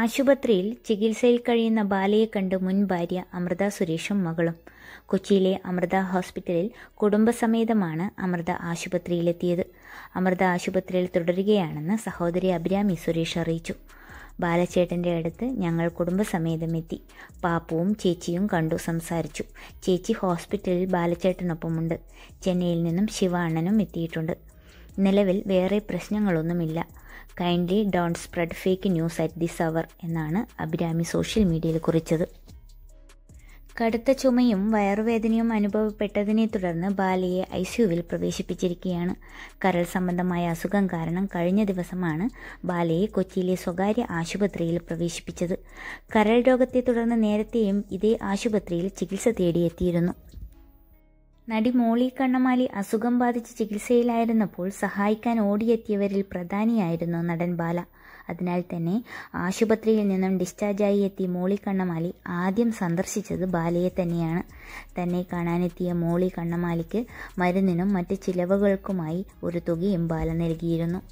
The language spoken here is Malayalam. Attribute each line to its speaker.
Speaker 1: ആശുപത്രിയിൽ ചികിത്സയിൽ കഴിയുന്ന ബാലയെ കണ്ട് മുൻ ഭാര്യ അമൃത സുരേഷും മകളും കൊച്ചിയിലെ അമൃത ഹോസ്പിറ്റലിൽ കുടുംബസമേതമാണ് അമൃത ആശുപത്രിയിലെത്തിയത് അമൃത ആശുപത്രിയിൽ തുടരുകയാണെന്ന് സഹോദരി അഭിരാമി സുരേഷ് അറിയിച്ചു ബാലച്ചേട്ടൻ്റെ അടുത്ത് ഞങ്ങൾ കുടുംബസമേതം എത്തി പാപ്പുവും ചേച്ചിയും കണ്ടു സംസാരിച്ചു ചേച്ചി ഹോസ്പിറ്റലിൽ ബാലച്ചേട്ടനൊപ്പമുണ്ട് ചെന്നൈയിൽ നിന്നും ശിവാണനും എത്തിയിട്ടുണ്ട് നിലവിൽ വേറെ പ്രശ്നങ്ങളൊന്നുമില്ല kindly don't spread fake news at this hour എന്നാണ് അഭിരാമി സോഷ്യൽ മീഡിയയിൽ കുറിച്ചത് കടുത്ത ചുമയും വയറുവേദനയും അനുഭവപ്പെട്ടതിനെ തുടർന്ന് ബാലയെ ഐ സിയുവിൽ പ്രവേശിപ്പിച്ചിരിക്കുകയാണ് കരൾ സംബന്ധമായ അസുഖം കാരണം കഴിഞ്ഞ ദിവസമാണ് ബാലയെ കൊച്ചിയിലെ സ്വകാര്യ ആശുപത്രിയിൽ പ്രവേശിപ്പിച്ചത് കരൾ രോഗത്തെ തുടർന്ന് നേരത്തെയും ഇതേ ആശുപത്രിയിൽ ചികിത്സ തേടിയെത്തിയിരുന്നു നടി മോളി കണ്ണമാലി അസുഖം ബാധിച്ച് ചികിത്സയിലായിരുന്നപ്പോൾ സഹായിക്കാൻ ഓടിയെത്തിയവരിൽ പ്രധാനിയായിരുന്നു നടൻ ബാല അതിനാൽ തന്നെ ആശുപത്രിയിൽ നിന്നും ഡിസ്ചാർജായി എത്തി മോളി കണ്ണമാലി ആദ്യം സന്ദർശിച്ചത് ബാലയെ തന്നെയാണ് തന്നെ കാണാനെത്തിയ മോളി കണ്ണമാലിക്ക് മരുന്നിനും മറ്റ് ചിലവുകൾക്കുമായി ഒരു തുകയും ബാല നൽകിയിരുന്നു